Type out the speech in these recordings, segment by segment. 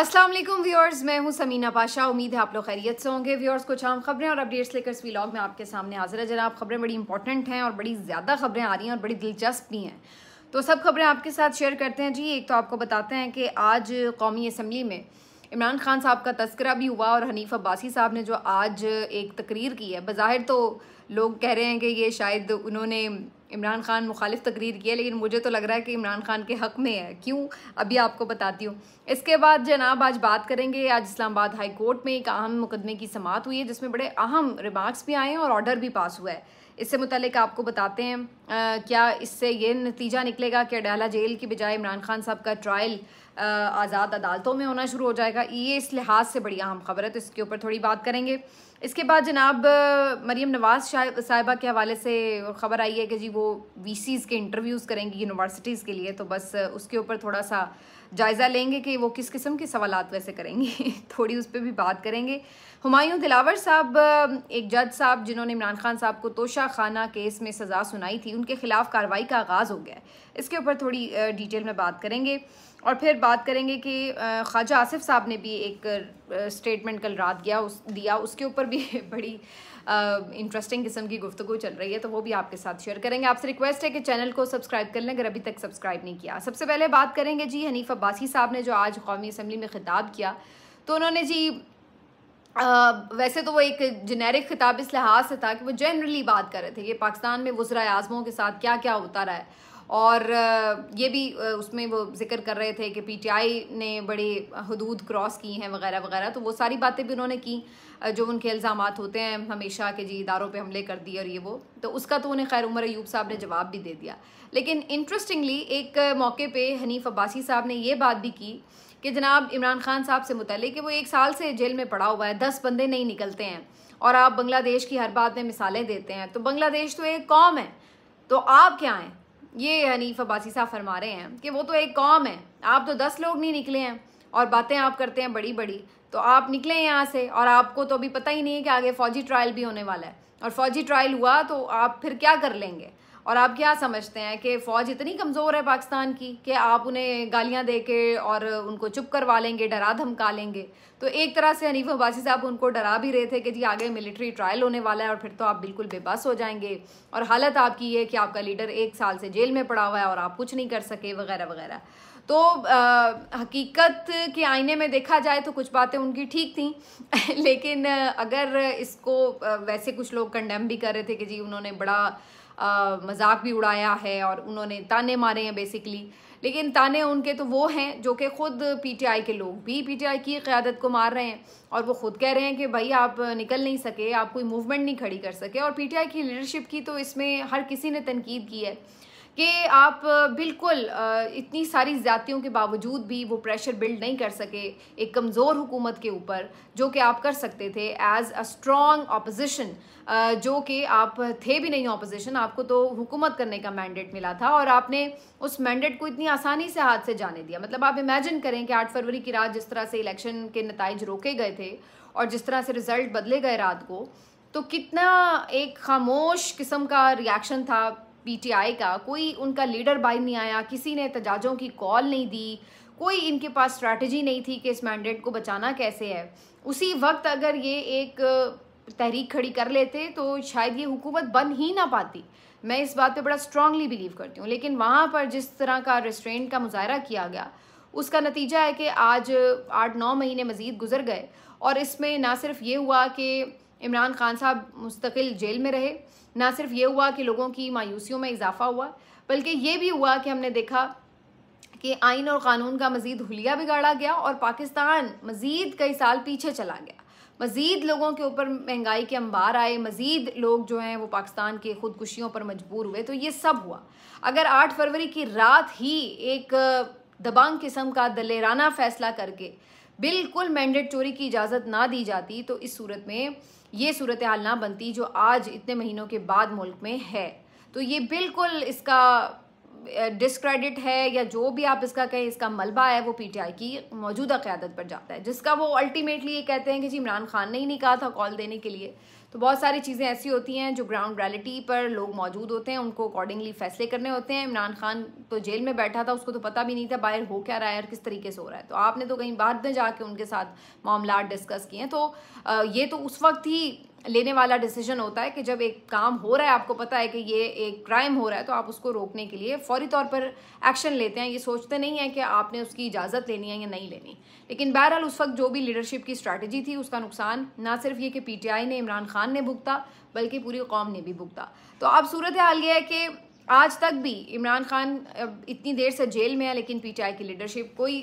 अस्सलाम वालेकुम व्यूअर्स मैं हूं समीना पाशा उम्मीद है आप लोग खैरियत से होंगे व्यूअर्स कुछ आम खबरें और अपडेट्स लेकर इस व्लॉग में आपके सामने हाजिर है जनाब खबरें बड़ी इंपॉर्टेंट हैं और बड़ी ज़्यादा खबरें आ रही हैं और बड़ी दिलचस्प भी हैं तो सब खबरें आपके साथ शेयर करते हैं जी एक तो आपको बताते हैं कि आज कौमी असम्बली में इमरान खान साहब का तस्करा भी हुआ और हनीफ अब्बासी साहब ने जो आज एक तकरीर की है बज़ाहिर तो लोग कह रहे हैं कि ये शायद उन्होंने इमरान खान मुखालिफ तकरीर की है लेकिन मुझे तो लग रहा है कि इमरान खान के हक़ में है क्यों अभी आपको बताती हूँ इसके बाद जनाब आज बात करेंगे आज इस्लामाबाद हाई कोर्ट में एक अहम मुकदमे की समात हुई है जिसमें बड़े अहम रिमार्क्स भी आए हैं और ऑर्डर भी पास हुआ है इससे मुतलिक आपको बताते हैं आ, क्या इससे ये नतीजा निकलेगा कि अडाला जेल की बजाय इमरान खान साहब का ट्रायल आज़ाद अदालतों में होना शुरू हो जाएगा ये इस लिहाज से बड़ी अहम खबर है तो इसके ऊपर थोड़ी बात करेंगे इसके बाद जनाब मरीम नवाज़ साहिबा के हवाले से ख़बर आई है कि जी वो वी के इंटरव्यूज़ करेंगी यूनिवर्सिटीज़ के लिए तो बस उसके ऊपर थोड़ा सा जायज़ा लेंगे कि वो किस किस्म के सवाल वैसे करेंगे थोड़ी उस पर भी बात करेंगे हुमायूं दिलावर साहब एक जज साहब जिन्होंने इमरान खान साहब को तोशा खाना केस में सज़ा सुनाई थी उनके ख़िलाफ़ कार्रवाई का आगाज़ हो गया है इसके ऊपर थोड़ी डिटेल में बात करेंगे और फिर बात करेंगे कि ख्वाजा आसिफ साहब ने भी एक स्टेटमेंट कल रात गया उस दिया उसके ऊपर भी बड़ी इंटरेस्टिंग किस्म की गुफ्तु चल रही है तो वो भी आपके साथ शेयर करेंगे आपसे रिक्वेस्ट है कि चैनल को सब्सक्राइब कर लें अगर अभी तक सब्सक्राइब नहीं किया सबसे पहले बात करेंगे जी हनीफ अब्बासी साहब ने जो आज कौमी असम्बली में खिताब किया तो उन्होंने जी आ, वैसे तो वो एक जेनेरिक खिताब इस लिहाज से था कि वो जनरली बात कर रहे थे कि पाकिस्तान में वज्रा आज़मों के साथ क्या क्या होता रहा है और ये भी उसमें वो जिक्र कर रहे थे कि पीटीआई ने बड़ी हदूद क्रॉस की हैं वगैरह वगैरह तो वो सारी बातें भी उन्होंने की जो उनके इल्ज़ाम होते हैं हमेशा के जी इदारों पे हमले कर दिए और ये वो तो उसका तो उन्हें खैर उमर अयूब साहब ने जवाब भी दे दिया लेकिन इंटरेस्टिंगली एक मौके पर हनीफ अब्बासी साहब ने ये बात भी की कि जनाब इमरान खान साहब से मुतल कि वो एक साल से जेल में पड़ा हुआ है दस बंदे नहीं निकलते हैं और आप बांग्लादेश की हर बात में मिसालें देते हैं तो बांग्लादेश तो एक कौम है तो आप क्या हैं ये हनीफ अब्बासी साहब फरमा रहे हैं कि वो तो एक कौम है आप तो दस लोग नहीं निकले हैं और बातें आप करते हैं बड़ी बड़ी तो आप निकले यहाँ से और आपको तो अभी पता ही नहीं है कि आगे फ़ौजी ट्रायल भी होने वाला है और फ़ौजी ट्रायल हुआ तो आप फिर क्या कर लेंगे और आप क्या समझते हैं कि फ़ौज इतनी कमज़ोर है पाकिस्तान की कि आप उन्हें गालियां दे के और उनको चुप करवा लेंगे डरा धमका लेंगे तो एक तरह से हनीफ अब्बासी साहब उनको डरा भी रहे थे कि जी आगे मिलिट्री ट्रायल होने वाला है और फिर तो आप बिल्कुल बेबस हो जाएंगे और हालत आपकी ये कि आपका लीडर एक साल से जेल में पड़ा हुआ है और आप कुछ नहीं कर सके वगैरह वगैरह तो आ, हकीकत के आईने में देखा जाए तो कुछ बातें उनकी ठीक थी लेकिन अगर इसको वैसे कुछ लोग कंडेम भी कर रहे थे कि जी उन्होंने बड़ा मजाक भी उड़ाया है और उन्होंने ताने मारे हैं बेसिकली लेकिन ताने उनके तो वो हैं जो कि ख़ुद पीटीआई के लोग भी पीटीआई की क़्यादत को मार रहे हैं और वो ख़ुद कह रहे हैं कि भाई आप निकल नहीं सके आप कोई मूवमेंट नहीं खड़ी कर सके और पीटीआई की लीडरशिप की तो इसमें हर किसी ने तनकीद की है कि आप बिल्कुल इतनी सारी ज़्यादतियों के बावजूद भी वो प्रेशर बिल्ड नहीं कर सके एक कमज़ोर हुकूमत के ऊपर जो कि आप कर सकते थे एज़ अ स्ट्रॉन्ग अपोजिशन जो कि आप थे भी नहीं अपोजिशन आपको तो हुकूमत करने का मैंडेट मिला था और आपने उस मैंडेट को इतनी आसानी से हाथ से जाने दिया मतलब आप इमेजिन करें कि आठ फरवरी की रात जिस तरह से इलेक्शन के नतज रोके गए थे और जिस तरह से रिज़ल्ट बदले गए रात को तो कितना एक खामोश किस्म का रिएक्शन था पीटीआई का कोई उनका लीडर बाय नहीं आया किसी ने तजाजों की कॉल नहीं दी कोई इनके पास स्ट्रैटेजी नहीं थी कि इस मैंडेट को बचाना कैसे है उसी वक्त अगर ये एक तहरीक खड़ी कर लेते तो शायद ये हुकूमत बन ही ना पाती मैं इस बात पे बड़ा स्ट्रांगली बिलीव करती हूँ लेकिन वहाँ पर जिस तरह का रेस्ट्रेंट का मुजाहरा किया गया उसका नतीजा है कि आज आठ नौ महीने मज़ीद गुजर गए और इसमें ना सिर्फ ये हुआ कि इमरान खान साहब मुस्तकिल जेल में रहे ना सिर्फ ये हुआ कि लोगों की मायूसियों में इजाफा हुआ बल्कि ये भी हुआ कि हमने देखा कि आइन और क़ानून का मज़ीद हुलिया बिगाड़ा गया और पाकिस्तान मज़ीद कई साल पीछे चला गया मज़ीद लोगों के ऊपर महंगाई के अंबार आए मज़ीद लोग जो हैं वो पाकिस्तान के ख़ुदकुशियों पर मजबूर हुए तो ये सब हुआ अगर आठ फरवरी की रात ही एक दबांग किस्म का दलेराना फैसला करके बिल्कुल मैंडेट चोरी की इजाज़त ना दी जाती तो इस सूरत में ये सूरत हाल ना बनती जो आज इतने महीनों के बाद मुल्क में है तो ये बिल्कुल इसका डिसक्रेडिट है या जो भी आप इसका कहें इसका मलबा है वो पीटीआई की मौजूदा क्यादत पर जाता है जिसका वो अल्टीमेटली ये कहते हैं कि जी इमरान खान ने ही नहीं कहा था कॉल देने के लिए तो बहुत सारी चीज़ें ऐसी होती हैं जो ग्राउंड रियलिटी पर लोग मौजूद होते हैं उनको अकॉर्डिंगली फैसले करने होते हैं इमरान खान तो जेल में बैठा था उसको तो पता भी नहीं था बाहर हो क्या रहा है और किस तरीके से हो रहा है तो आपने तो कहीं बाद में जाके उनके साथ मामला डिस्कस किए हैं तो ये तो उस वक्त ही लेने वाला डिसीजन होता है कि जब एक काम हो रहा है आपको पता है कि ये एक क्राइम हो रहा है तो आप उसको रोकने के लिए फौरी तौर पर एक्शन लेते हैं ये सोचते नहीं है कि आपने उसकी इजाज़त लेनी है या नहीं लेनी लेकिन बहरहाल उस वक्त जो भी लीडरशिप की स्ट्रैटेजी थी उसका नुकसान ना सिर्फ ये कि पी ने इमरान खान ने भुगता बल्कि पूरी कौम ने भी भुगता तो अब सूरत हाल यह है कि आज तक भी इमरान खान इतनी देर से जेल में है लेकिन पीटीआई की लीडरशिप कोई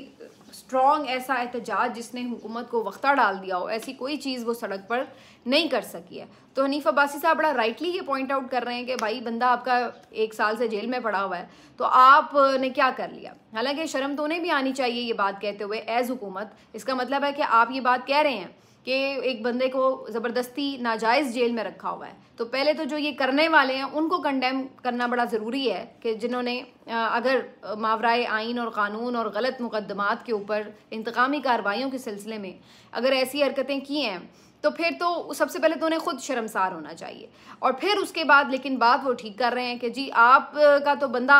स्ट्रॉन्ग ऐसा एहतजाज जिसने हुकूमत को वक्ता डाल दिया हो ऐसी कोई चीज़ वो सड़क पर नहीं कर सकी है तो हनीफ अब्बासी साहब बड़ा राइटली ये पॉइंट आउट कर रहे हैं कि भाई बंदा आपका एक साल से जेल में पड़ा हुआ है तो आपने क्या कर लिया हालांकि शर्म तो उन्हें भी आनी चाहिए ये बात कहते हुए एज़ हुकूमत इसका मतलब है कि आप ये बात कह रहे हैं कि एक बंदे को ज़बरदस्ती नाजायज़ जेल में रखा हुआ है तो पहले तो जो ये करने वाले हैं उनको कंडेम करना बड़ा ज़रूरी है कि जिन्होंने अगर मावराए आइन और क़ानून और गलत मुकदमात के ऊपर इंतकामी कार्रवाइयों के सिलसिले में अगर ऐसी हरकतें की हैं तो फिर तो सबसे पहले तो उन्हें खुद शर्मसार होना चाहिए और फिर उसके बाद लेकिन बात वो ठीक कर रहे हैं कि जी आप का तो बंदा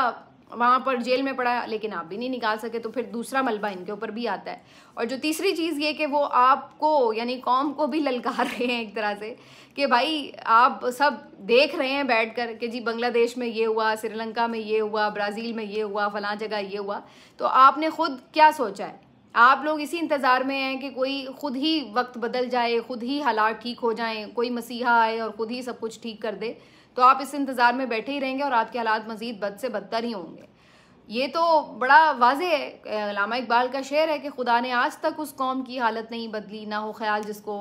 वहाँ पर जेल में पड़ा लेकिन आप भी नहीं निकाल सके तो फिर दूसरा मलबा इनके ऊपर भी आता है और जो तीसरी चीज़ ये कि वो आपको यानी कौम को भी ललकार रहे हैं एक तरह से कि भाई आप सब देख रहे हैं बैठ कर कि जी बांग्लादेश में ये हुआ श्रीलंका में ये हुआ ब्राज़ील में ये हुआ फ़लाँ जगह ये हुआ तो आपने ख़ुद क्या सोचा है आप लोग इसी इंतज़ार में हैं कि कोई ख़ुद ही वक्त बदल जाए ख़ुद ही हालात ठीक हो जाएँ कोई मसीहा आए और ख़ुद ही सब कुछ ठीक कर दे तो आप इस इंतज़ार में बैठे ही रहेंगे और आपके हालात मज़ीद बद से बदतर ही होंगे ये तो बड़ा वाज है लामा इकबाल का शेर है कि खुदा ने आज तक उस कौम की हालत नहीं बदली ना हो ख्याल जिसको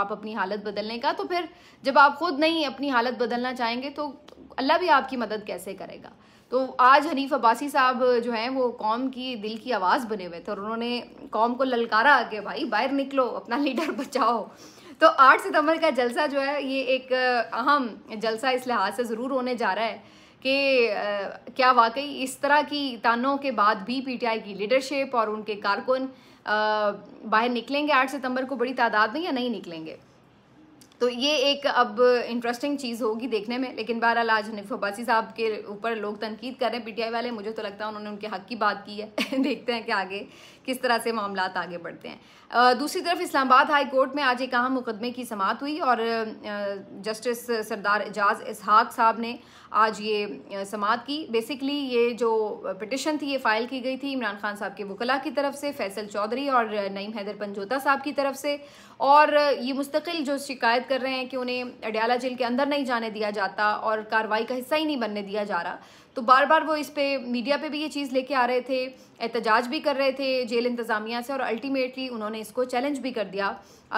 आप अपनी हालत बदलने का तो फिर जब आप खुद नहीं अपनी हालत बदलना चाहेंगे तो अल्लाह भी आपकी मदद कैसे करेगा तो आज हनीफ अब्बासी साहब जो हैं वो कौम की दिल की आवाज़ बने हुए थे और उन्होंने कौम को ललकारा कि भाई बाहर निकलो अपना लीडर बचाओ तो आठ सितंबर का जलसा जो है ये एक अहम जलसा इस लिहाज से ज़रूर होने जा रहा है कि क्या वाकई इस तरह की तानों के बाद भी पीटीआई की लीडरशिप और उनके कारकुन बाहर निकलेंगे आठ सितंबर को बड़ी तादाद में या नहीं निकलेंगे तो ये एक अब इंटरेस्टिंग चीज़ होगी देखने में लेकिन बहरहाल आज हनीफ अब्बासी साहब के ऊपर लोग तनकीद कर रहे हैं पीटीआई वाले मुझे तो लगता है उन्होंने उनके हक की बात की है देखते हैं कि आगे किस तरह से मामला आगे बढ़ते हैं दूसरी तरफ इस्लामाबाद हाई कोर्ट में आज एक अहम मुकदमे की समात हुई और जस्टिस सरदार एजाज इसहाक साहब ने आज ये समात की बेसिकली ये जो पिटिशन थी ये फ़ाइल की गई थी इमरान खान साहब के वकला की तरफ से फैसल चौधरी और नईम हैदर पंजोता साहब की तरफ से और ये मुस्तकिल जो शिकायत कर रहे हैं कि उन्हें अडयाला जेल के अंदर नहीं जाने दिया जाता और कार्रवाई का हिस्सा ही नहीं बनने दिया जा रहा तो बार बार वो इस पर मीडिया पर भी ये चीज़ लेके आ रहे थे एहतजाज भी कर रहे थे जेल इंतज़ामिया से और अल्टीमेटली उन्होंने इसको चैलेंज भी कर दिया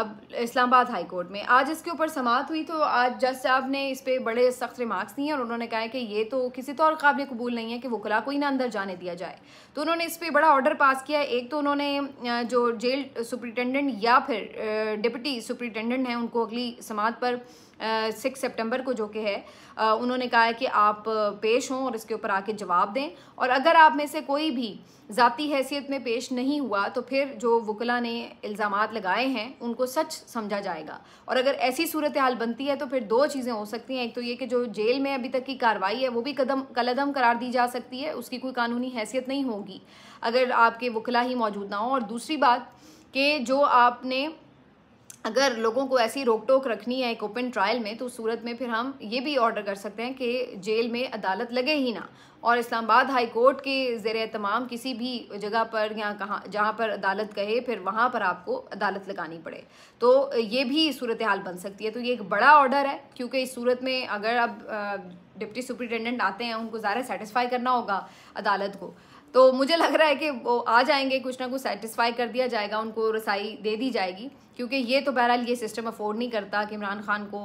अब इस्लामाबाद हाई कोर्ट में आज इसके ऊपर समात हुई तो आज जज साहब ने इस पर बड़े सख्त रिमार्क्स दिए और उन्होंने कहा कि ये तो किसी तौर तो काबिल कबूल नहीं है कि वकला को ही ना अंदर जाने दिया जाए तो उन्होंने इस पर बड़ा ऑर्डर पास किया एक तो उन्होंने जो जेल सुप्रिटेंडेंट या फिर डिप्टी सुप्रिटेंडेंट हैं उनको अगली समात पर सिक्स सितंबर को जो कि है आ, उन्होंने कहा है कि आप पेश हों और इसके ऊपर आके जवाब दें और अगर आप में से कोई भी ज़ाती हैसियत में पेश नहीं हुआ तो फिर जो वकला ने इल्ज़ाम लगाए हैं उनको सच समझा जाएगा और अगर ऐसी सूरत हाल बनती है तो फिर दो चीज़ें हो सकती हैं एक तो ये कि जो जेल में अभी तक की कार्रवाई है वो भी कदम कलदम करार दी जा सकती है उसकी कोई कानूनी हैसियत नहीं होगी अगर आपके वकला ही मौजूद ना हो और दूसरी बात कि जो आपने अगर लोगों को ऐसी रोक टोक रखनी है एक ओपन ट्रायल में तो सूरत में फिर हम ये भी ऑर्डर कर सकते हैं कि जेल में अदालत लगे ही ना और इस्लामाबाद हाई कोर्ट के ज़ेर तमाम किसी भी जगह पर या कहाँ जहाँ पर अदालत कहे फिर वहाँ पर आपको अदालत लगानी पड़े तो ये भी सूरत हाल बन सकती है तो ये एक बड़ा ऑर्डर है क्योंकि इस सूरत में अगर अब डिप्टी सुप्रिटेंडेंट आते हैं उनको ज़्यादा सेटिस्फाई करना होगा अदालत को तो मुझे लग रहा है कि वो आ जाएंगे कुछ ना कुछ सेटिस्फाई कर दिया जाएगा उनको रसाई दे दी जाएगी क्योंकि ये तो बहरहाल ये सिस्टम अफोर्ड नहीं करता कि इमरान खान को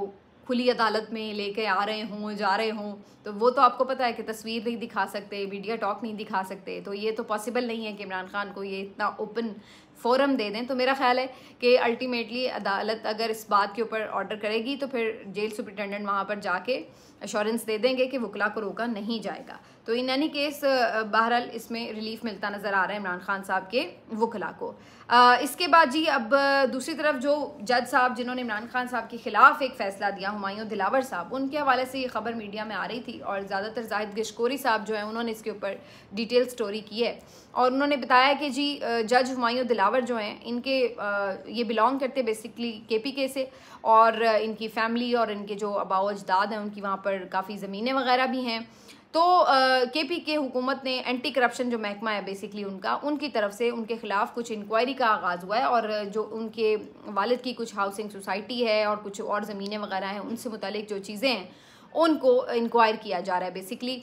खुली अदालत में लेके आ रहे हों जा रहे हों तो वो तो आपको पता है कि तस्वीर नहीं दिखा सकते मीडिया टॉक नहीं दिखा सकते तो ये तो पॉसिबल नहीं है कि इमरान खान को ये इतना ओपन फोरम दे दें तो मेरा ख्याल है कि अल्टीमेटली अदालत अगर इस बात के ऊपर ऑर्डर करेगी तो फिर जेल सुप्रिटेंडेंट वहाँ पर जाके एश्योरेंस दे देंगे कि वकला को रोका नहीं जाएगा तो इन एनी केस बहरहाल इसमें रिलीफ मिलता नज़र आ रहा है इमरान खान साहब के वकला को इसके बाद जी अब दूसरी तरफ जो जज साहब जिन्होंने इमरान खान साहब के ख़िलाफ़ एक फ़ैसला दिया हमायूं दिलावर साहब उनके हवाले से ये खबर मीडिया में आ रही थी और ज़्यादातर जाहिद गशकोरी साहब जो है उन्होंने इसके ऊपर डिटेल स्टोरी की है और उन्होंने बताया कि जी जज हमायूं दिलावर जो हैं इनके ये बिलोंग करते बेसिकली के पी के से और इनकी फैमिली और इनके जो अबाओ अजदाद हैं उनकी वहाँ पर पर काफ़ी ज़मीनें वगैरह भी हैं तो के पी के हुकूमत ने एंटी करप्शन जो महकमा है बेसिकली उनका उनकी तरफ से उनके ख़िलाफ़ कुछ इंक्वायरी का आगाज़ हुआ है और जो उनके वालद की कुछ हाउसिंग सोसाइटी है और कुछ और ज़मीनें वगैरह हैं उनसे मुतलिक जो चीज़ें हैं उनको इंक्वायर किया जा रहा है बेसिकली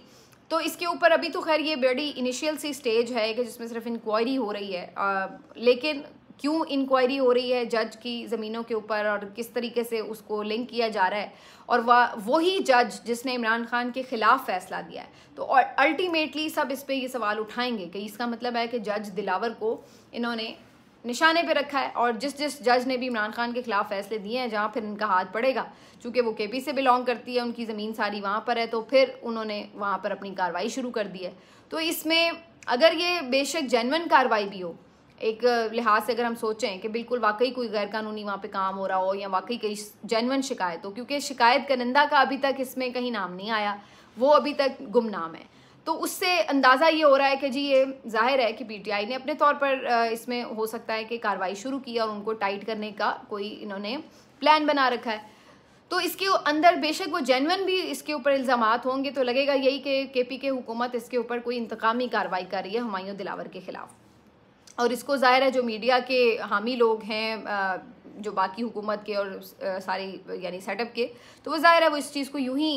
तो इसके ऊपर अभी तो खैर ये बड़ी इनिशियल सी स्टेज है कि जिसमें सिर्फ इंक्वायरी हो रही है आ, लेकिन क्यों इंक्वायरी हो रही है जज की ज़मीनों के ऊपर और किस तरीके से उसको लिंक किया जा रहा है और वह वही जज जिसने इमरान खान के ख़िलाफ़ फैसला दिया है तो अल्टीमेटली सब इस पर ये सवाल उठाएंगे कि इसका मतलब है कि जज दिलावर को इन्होंने निशाने पे रखा है और जिस जिस जज ने भी इमरान खान के खिलाफ फैसले दिए हैं जहाँ फिर इनका हाथ पड़ेगा चूँकि वो केपी से बिलोंग करती है उनकी ज़मीन सारी वहाँ पर है तो फिर उन्होंने वहाँ पर अपनी कार्रवाई शुरू कर दी है तो इसमें अगर ये बेशक जेनवन कार्रवाई भी हो एक लिहाज से अगर हम सोचें कि बिल्कुल वाकई कोई गैरकानूनी वहाँ पे काम हो रहा हो या वाकई कई जेनवन शिकायत हो क्योंकि शिकायत करिंदा का अभी तक इसमें कहीं नाम नहीं आया वो अभी तक गुमनाम है तो उससे अंदाज़ा ये हो रहा है कि जी ये जाहिर है कि पीटीआई ने अपने तौर पर इसमें हो सकता है कि कार्रवाई शुरू की और उनको टाइट करने का कोई इन्होंने प्लान बना रखा है तो इसके अंदर बेशक वो जेनवन भी इसके ऊपर इल्ज़ाम होंगे तो लगेगा यही कि के पी के हुकूमत इसके ऊपर कोई इंतकामी कार्रवाई कर रही है हमायों दिलावर के ख़िलाफ़ और इसको ज़ाहिर है जो मीडिया के हामी लोग हैं जो बाकी हुकूमत के और सारी यानी सेटअप के तो वो ज़ाहिर है वो इस चीज़ को यूं ही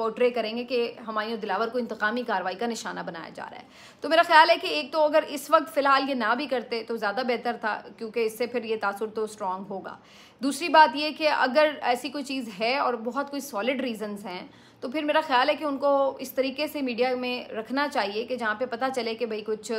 पोर्ट्रे करेंगे कि हमायूं दिलावर को इंतकामी कार्रवाई का निशाना बनाया जा रहा है तो मेरा ख्याल है कि एक तो अगर इस वक्त फ़िलहाल ये ना भी करते तो ज़्यादा बेहतर था क्योंकि इससे फिर ये तासर तो स्ट्रॉन्ग होगा दूसरी बात यह कि अगर ऐसी कोई चीज़ है और बहुत कोई सॉलिड रीज़न्स हैं तो फिर मेरा ख्याल है कि उनको इस तरीके से मीडिया में रखना चाहिए कि जहाँ पे पता चले कि भाई कुछ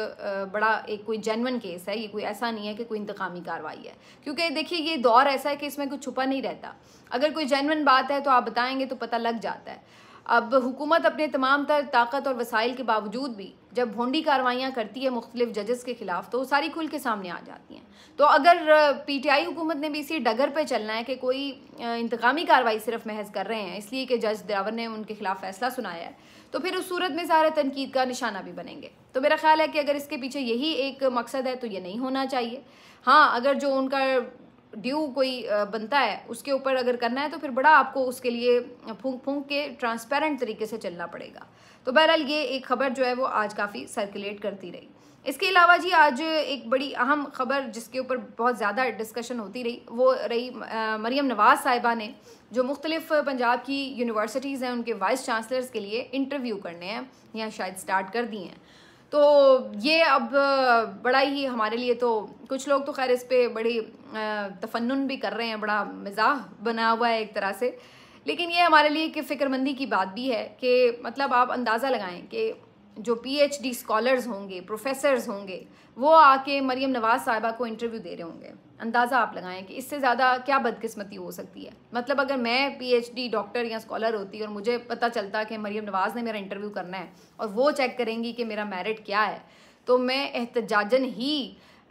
बड़ा एक कोई जेनवन केस है ये कोई ऐसा नहीं है कि कोई इंतकामी कार्रवाई है क्योंकि देखिए ये दौर ऐसा है कि इसमें कुछ छुपा नहीं रहता अगर कोई जेनवन बात है तो आप बताएंगे तो पता लग जाता है अब हुकूमत अपने तमाम तर ताकत और वसाइल के बावजूद भी जब भोंडी कार्रवाइयाँ करती है मुख्तलिफ जजेस के ख़िलाफ़ तो सारी खुल के सामने आ जाती हैं तो अगर पी टी आई हुकूमत ने भी इसी डगर पर चलना है कि कोई इंतकामी कार्रवाई सिर्फ महज कर रहे हैं इसलिए कि जज द्रावर ने उनके ख़िलाफ़ फ़ैसला सुनाया है तो फिर उस सूरत में सारा तनकीद का निशाना भी बनेंगे तो मेरा ख्याल है कि अगर इसके पीछे यही एक मकसद है तो ये नहीं होना चाहिए हाँ अगर जो उनका ड्यू कोई बनता है उसके ऊपर अगर करना है तो फिर बड़ा आपको उसके लिए फूंक फूंक के ट्रांसपेरेंट तरीके से चलना पड़ेगा तो बहरहाल ये एक खबर जो है वो आज काफ़ी सर्कुलेट करती रही इसके अलावा जी आज एक बड़ी अहम खबर जिसके ऊपर बहुत ज़्यादा डिस्कशन होती रही वो रही मरियम नवाज़ साहिबा ने जो मुख्तलिफ पंजाब की यूनिवर्सिटीज़ हैं उनके वाइस चांसलर्स के लिए इंटरव्यू करने हैं या शायद स्टार्ट कर दिए हैं तो ये अब बड़ा ही हमारे लिए तो कुछ लोग तो खैर इस पर बड़ी तफन्न भी कर रहे हैं बड़ा मिजा बना हुआ है एक तरह से लेकिन ये हमारे लिए कि फ़िक्रमंदी की बात भी है कि मतलब आप अंदाज़ा लगाएं कि जो पीएचडी स्कॉलर्स होंगे प्रोफेसर्स होंगे वो आके मरियम नवाज़ साहिबा को इंटरव्यू दे रहे होंगे अंदाज़ा आप लगाएं कि इससे ज़्यादा क्या बदकिस्मती हो सकती है मतलब अगर मैं पीएचडी डॉक्टर या स्कॉलर होती और मुझे पता चलता कि मरियम नवाज़ ने मेरा इंटरव्यू करना है और वो चेक करेंगी कि मेरा मेरिट क्या है तो मैं एहतजाजन ही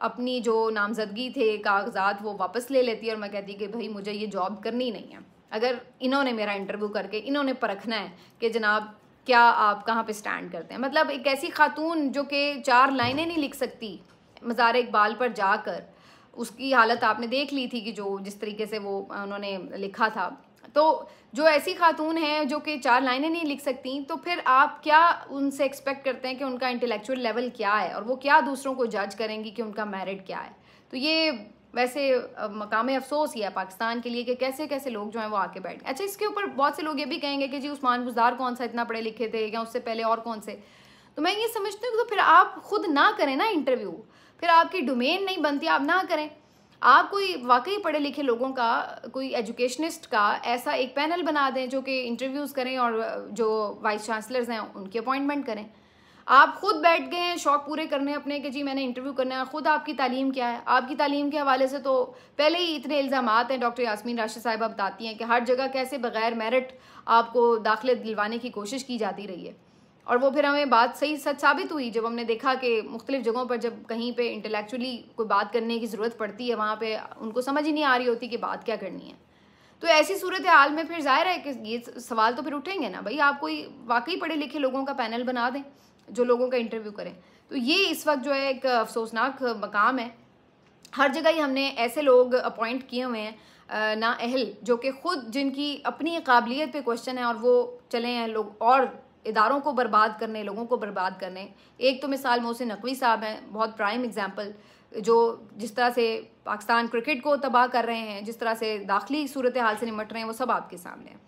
अपनी जो नामजदगी थे कागजात वो वापस ले लेती और मैं कहती कि भाई मुझे ये जॉब करनी नहीं है अगर इन्होंने मेरा इंटरव्यू करके इन्होंने परखना है कि जनाब क्या आप कहाँ पे स्टैंड करते हैं मतलब एक ऐसी खातून जो कि चार लाइनें नहीं लिख सकती मज़ार इकबाल पर जाकर उसकी हालत आपने देख ली थी कि जो जिस तरीके से वो उन्होंने लिखा था तो जो ऐसी खातून हैं जो कि चार लाइनें नहीं लिख सकती तो फिर आप क्या उनसे एक्सपेक्ट करते हैं कि उनका इंटेलेक्चुअल लेवल क्या है और वो क्या दूसरों को जज करेंगी कि उनका मेरिट क्या है तो ये वैसे मकाम अफसोस ही है पाकिस्तान के लिए कि कैसे कैसे लोग जो हैं वो आके बैठ अच्छा इसके ऊपर बहुत से लोग ये भी कहेंगे कि जी उस्मान गुजार कौन सा इतना पढ़े लिखे थे या उससे पहले और कौन से तो मैं ये समझती हूँ तो फिर आप खुद ना करें ना इंटरव्यू फिर आपकी डोमेन नहीं बनती आप ना करें आप कोई वाकई पढ़े लिखे लोगों का कोई एजुकेशनिस्ट का ऐसा एक पैनल बना दें जो कि इंटरव्यूज़ करें और जो वाइस चांसलर्स हैं उनकी अपॉइंटमेंट करें आप खुद बैठ गए हैं शौक पूरे करने अपने कि जी मैंने इंटरव्यू करना है खुद आपकी तालीम क्या है आपकी तालीम के हवाले से तो पहले ही इतने इल्ज़ाम हैं डॉक्टर यासमीन राशि साहिबा बताती हैं कि हर जगह कैसे बग़ैर मेरिट आपको दाखिले दिलवाने की कोशिश की जाती रही है और वो फिर हमें बात सही सच साबित हुई जब हमने देखा कि मुख्तलिफ़ जगहों पर जब कहीं पर इंटेलेक्चुअली कोई बात करने की ज़रूरत पड़ती है वहाँ पर उनको समझ ही नहीं आ रही होती कि बात क्या करनी है तो ऐसी सूरत हाल में फिर जाहिर है कि ये सवाल तो फिर उठेंगे ना भाई आप कोई वाकई पढ़े लिखे लोगों का पैनल बना दें जो लोगों का इंटरव्यू करें तो ये इस वक्त जो है एक अफसोसनाक मकाम है हर जगह ही हमने ऐसे लोग अपॉइंट किए हुए हैं ना अहल जो कि ख़ुद जिनकी अपनी काबिलियत पे क्वेश्चन है और वो चले हैं लोग और इदारों को बर्बाद करने लोगों को बर्बाद करने एक तो मिसाल मोहसिन नकवी साहब हैं बहुत प्राइम एग्जाम्पल जो जिस तरह से पाकिस्तान क्रिकेट को तबाह कर रहे हैं जिस तरह से दाखिली सूरत हाल से निमट रहे हैं वो सब आपके सामने हैं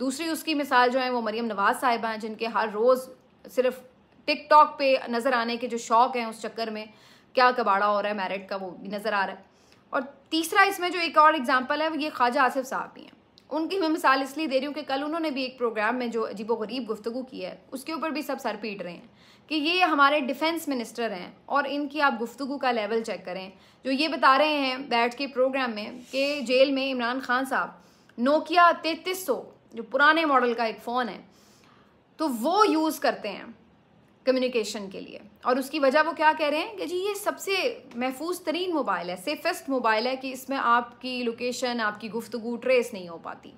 दूसरी उसकी मिसाल जो है वो मरीम नवाज़ साहिबा हैं जिनके हर रोज़ सिर्फ टिकटॉक पे नज़र आने के जो शौक हैं उस चक्कर में क्या कबाड़ा हो रहा है मैरिट का वो भी नज़र आ रहा है और तीसरा इसमें जो एक और एग्ज़ाम्पल है वो ये ख्वाजा आसिफ साहब भी हैं उनकी मैं मिसाल इसलिए दे रही हूँ कि कल उन्होंने भी एक प्रोग्राम में जो अजीब गरीब गुफ्तु की है उसके ऊपर भी सब सर पीट रहे हैं कि ये हमारे डिफेंस मिनिस्टर हैं और इनकी आप गुफ्तु का लेवल चेक करें जो ये बता रहे हैं बैठ के प्रोग्राम में कि जेल में इमरान खान साहब नोकिया तैतीस जो पुराने मॉडल का एक फ़ोन है तो वो यूज़ करते हैं कम्युनिकेशन के लिए और उसकी वजह वो क्या कह रहे हैं कि जी ये सबसे महफूज तरीन मोबाइल है सेफेस्ट मोबाइल है कि इसमें आपकी लोकेशन आपकी गुफ्तु ट्रेस नहीं हो पाती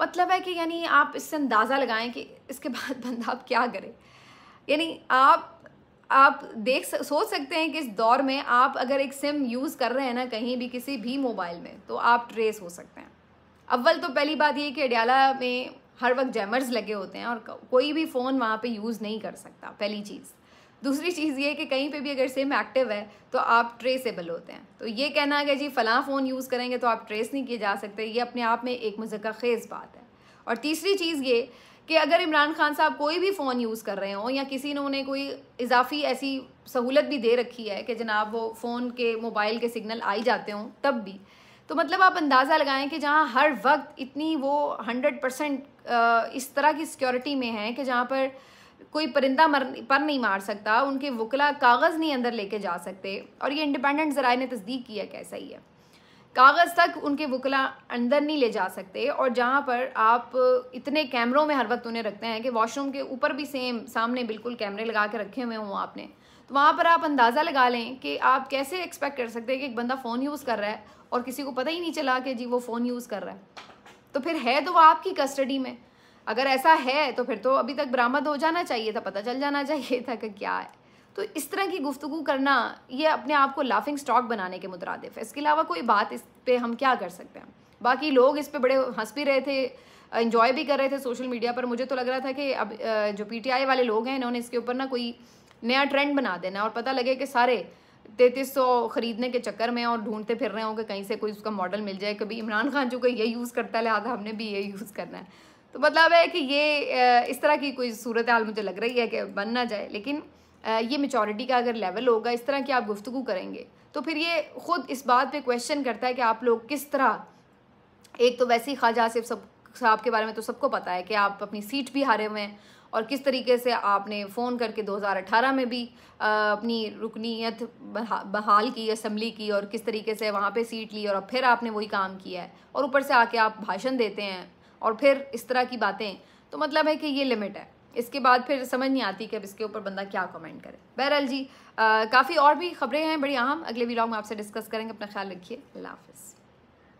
मतलब है कि यानी आप इससे अंदाज़ा लगाएं कि इसके बाद बंदा आप क्या करें यानी आप आप देख सोच सकते हैं कि इस दौर में आप अगर एक सिम यूज़ कर रहे हैं ना कहीं भी किसी भी मोबाइल में तो आप ट्रेस हो सकते हैं अव्वल तो पहली बात ये कि अडियाला में हर वक्त जैमर्स लगे होते हैं और कोई भी फ़ोन वहाँ पे यूज़ नहीं कर सकता पहली चीज़ दूसरी चीज़ ये कि कहीं पे भी अगर सिम एक्टिव है तो आप ट्रेसेबल होते हैं तो ये कहना है कि जी फ़लाँ फ़ोन यूज़ करेंगे तो आप ट्रेस नहीं किए जा सकते ये अपने आप में एक मज़क़ा खेज़ बात है और तीसरी चीज़ ये कि अगर इमरान खान साहब कोई भी फ़ोन यूज़ कर रहे हों या किसी ने उन्हें कोई इजाफी ऐसी सहूलत भी दे रखी है कि जनाब वो फ़ोन के मोबाइल के सिग्नल आई जाते हों तब भी तो मतलब आप अंदाज़ा लगाएं कि जहाँ हर वक्त इतनी वो हंड्रेड परसेंट इस तरह की सिक्योरिटी में हैं कि जहाँ पर कोई परिंदा मर पर नहीं मार सकता उनके वकला कागज़ नहीं अंदर लेके जा सकते और ये इंडिपेंडेंट ज़राए ने तस्दीक किया कैसा ही है कागज़ तक उनके वकला अंदर नहीं ले जा सकते और जहाँ पर आप इतने कैमरों में हर वक्त उन्हें रखते हैं कि वॉशरूम के ऊपर भी सेम सामने बिल्कुल कैमरे लगा के रखे हुए हों आपने तो वहाँ पर आप अंदाज़ा लगा लें कि आप कैसे एक्सपेक्ट कर सकते हैं कि एक बंदा फ़ोन यूज़ कर रहा है और किसी को पता ही नहीं चला कि जी वो फ़ोन यूज़ कर रहा है तो फिर है तो वो आपकी कस्टडी में अगर ऐसा है तो फिर तो अभी तक बरामद हो जाना चाहिए था पता चल जाना चाहिए था कि क्या है तो इस तरह की गुफ्तु करना ये अपने आप को लाफिंग स्टॉक बनाने के मुतरदफ है इसके अलावा कोई बात इस पर हम क्या कर सकते हैं बाकी लोग इस पर बड़े हंस भी रहे थे इन्जॉय भी कर रहे थे सोशल मीडिया पर मुझे तो लग रहा था कि अब जो पीटीआई वाले लोग हैं इन्होंने इसके ऊपर ना कोई नया ट्रेंड बना देना और पता लगे कि सारे तैतीस सौ ख़रीदने के चक्कर में और ढूंढते फिर रहे होंगे कहीं से कोई उसका मॉडल मिल जाए कभी इमरान खान जो कोई ये यूज़ करता है लिहाजा हमने भी ये यूज़ करना है तो मतलब है कि ये इस तरह की कोई सूरत हाल मुझे लग रही है कि बन ना जाए लेकिन ये मेचोरिटी का अगर लेवल होगा इस तरह की आप गुफ्तु करेंगे तो फिर ये ख़ुद इस बात पे क्वेश्चन करता है कि आप लोग किस तरह एक तो वैसे ही ख्वाजा आसिफ सब साहब के बारे में तो सबको पता है कि आप अपनी सीट भी हारे हुए हैं और किस तरीके से आपने फ़ोन करके 2018 में भी अपनी रुकनीत बहाल की असम्बली की और किस तरीके से वहाँ पे सीट ली और फिर आपने वही काम किया है और ऊपर से आके आप भाषण देते हैं और फिर इस तरह की बातें तो मतलब है कि ये लिमिट है इसके बाद फिर समझ नहीं आती कि अब इसके ऊपर बंदा क्या कमेंट करे बहरहाल जी काफ़ी और भी खबरें हैं बड़ी अहम अगले वीलॉग में आपसे डिस्कस करेंगे अपना ख्याल रखिए अल्लाह हाफिज़